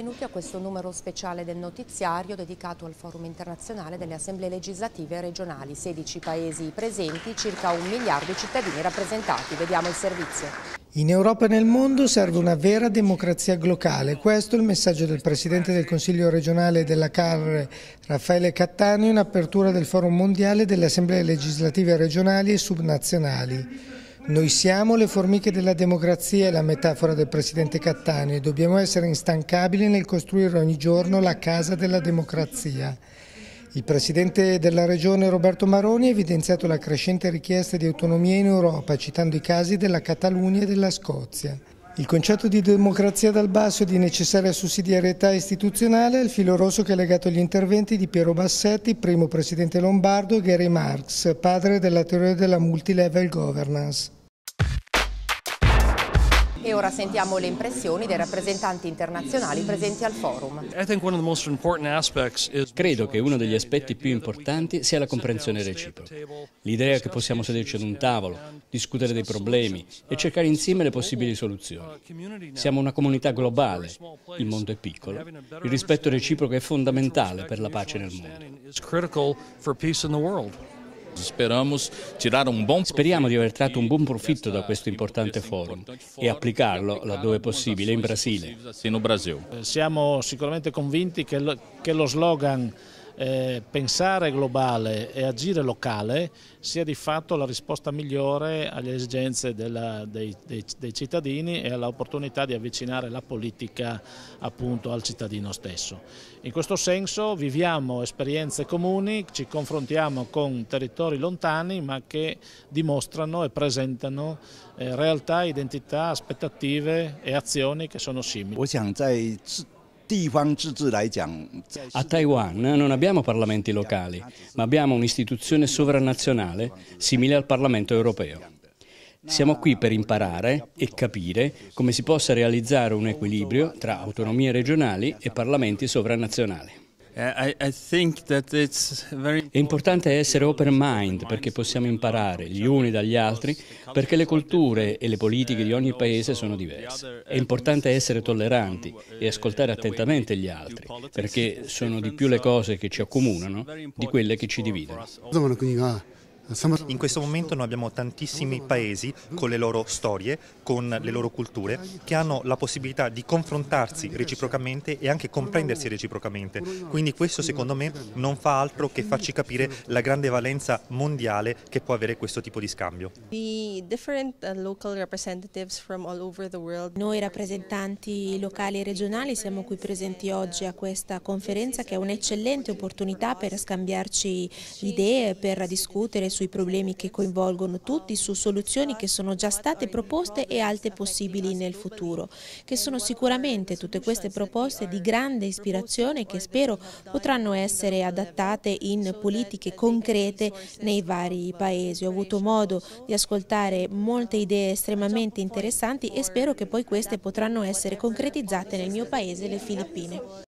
benvenuti a questo numero speciale del notiziario dedicato al Forum internazionale delle Assemblee legislative regionali. 16 paesi presenti, circa un miliardo di cittadini rappresentati. Vediamo il servizio. In Europa e nel mondo serve una vera democrazia globale. Questo è il messaggio del Presidente del Consiglio regionale della CAR, Raffaele Cattaneo, in apertura del Forum mondiale delle Assemblee legislative regionali e subnazionali. Noi siamo le formiche della democrazia è la metafora del presidente Cattaneo e dobbiamo essere instancabili nel costruire ogni giorno la casa della democrazia. Il presidente della regione Roberto Maroni ha evidenziato la crescente richiesta di autonomia in Europa, citando i casi della Catalunya e della Scozia. Il concetto di democrazia dal basso e di necessaria sussidiarietà istituzionale è il filo rosso che ha legato agli interventi di Piero Bassetti, primo presidente lombardo, e Gary Marx, padre della teoria della multilevel governance. E ora sentiamo le impressioni dei rappresentanti internazionali presenti al forum. Credo che uno degli aspetti più importanti sia la comprensione reciproca. L'idea che possiamo sederci ad un tavolo, discutere dei problemi e cercare insieme le possibili soluzioni. Siamo una comunità globale, il mondo è piccolo, il rispetto reciproco è fondamentale per la pace nel mondo. Speriamo di aver tratto un buon profitto da questo importante forum e applicarlo laddove possibile in Brasile. Eh, siamo sicuramente convinti che lo slogan eh, pensare globale e agire locale sia di fatto la risposta migliore alle esigenze della, dei, dei, dei, cittadini e all'opportunità di avvicinare la politica appunto al cittadino stesso. In questo senso viviamo esperienze comuni, ci confrontiamo con territori lontani ma che dimostrano e presentano eh, realtà, identità, aspettative e azioni che sono simili. A Taiwan eh, non abbiamo parlamenti locali, ma abbiamo un'istituzione sovranazionale simile al Parlamento europeo. Siamo qui per imparare e capire come si possa realizzare un equilibrio tra autonomie regionali e parlamenti sovranazionali. Eh, È importante essere open mind perché possiamo imparare gli uni dagli altri perché le culture e le politiche di ogni paese sono diverse. È importante essere tolleranti e ascoltare attentamente gli altri perché sono di più le cose che ci accomunano di quelle che ci dividono. In questo momento noi abbiamo tantissimi paesi con le loro storie, con le loro culture, che hanno la possibilità di confrontarsi reciprocamente e anche comprendersi reciprocamente. Quindi questo secondo me non fa altro che farci capire la grande valenza mondiale che può avere questo tipo di scambio. Uh, noi rappresentanti locali e regionali siamo qui presenti oggi a questa conferenza che è un'eccellente opportunità per scambiarci idee, per discutere su sui problemi che coinvolgono tutti, su soluzioni che sono già state proposte e altre possibili nel futuro, che sono sicuramente tutte queste proposte di grande ispirazione che spero potranno essere adattate in politiche concrete nei vari paesi. Ho avuto modo di ascoltare molte idee estremamente interessanti e spero che poi queste potranno essere concretizzate nel mio paese, le Filippine.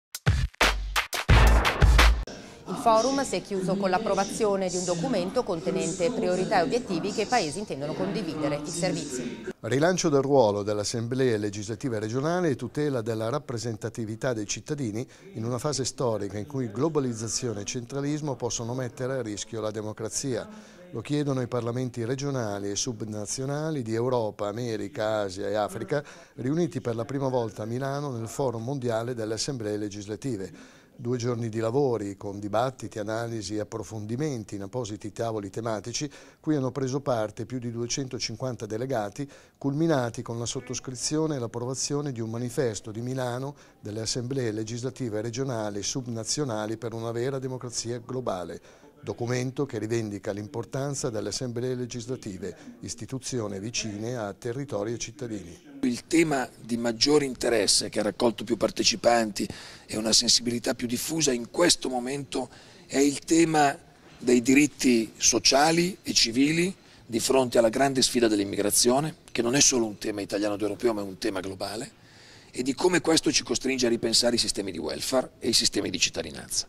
Il forum si è chiuso con l'approvazione di un documento contenente priorità e obiettivi che i paesi intendono condividere, i servizi. Rilancio del ruolo delle assemblee legislative regionali e tutela della rappresentatività dei cittadini in una fase storica in cui globalizzazione e centralismo possono mettere a rischio la democrazia. Lo chiedono i parlamenti regionali e subnazionali di Europa, America, Asia e Africa, riuniti per la prima volta a Milano nel Forum Mondiale delle Assemblee Legislative due giorni di lavori con dibattiti, analisi e approfondimenti in appositi tavoli tematici cui hanno preso parte più di 250 delegati, culminati con la sottoscrizione e l'approvazione di un manifesto di Milano delle assemblee legislative regionali e subnazionali per una vera democrazia globale documento che rivendica l'importanza delle assemblee legislative, istituzione vicine a territori e cittadini. Il tema di maggior interesse che ha raccolto più partecipanti e una sensibilità più diffusa in questo momento è il tema dei diritti sociali e civili di fronte alla grande sfida dell'immigrazione, che non è solo un tema italiano ed europeo ma è un tema globale, e di come questo ci costringe a ripensare i sistemi di welfare e i sistemi di cittadinanza.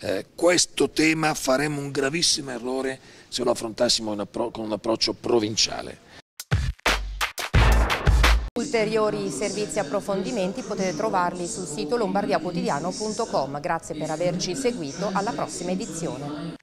Eh, questo tema faremmo un gravissimo errore se lo affrontassimo con un approccio provinciale. Ulteriori servizi e approfondimenti potete trovarli sul sito lombardiaquotidiano.com. Grazie per averci seguito, alla prossima edizione.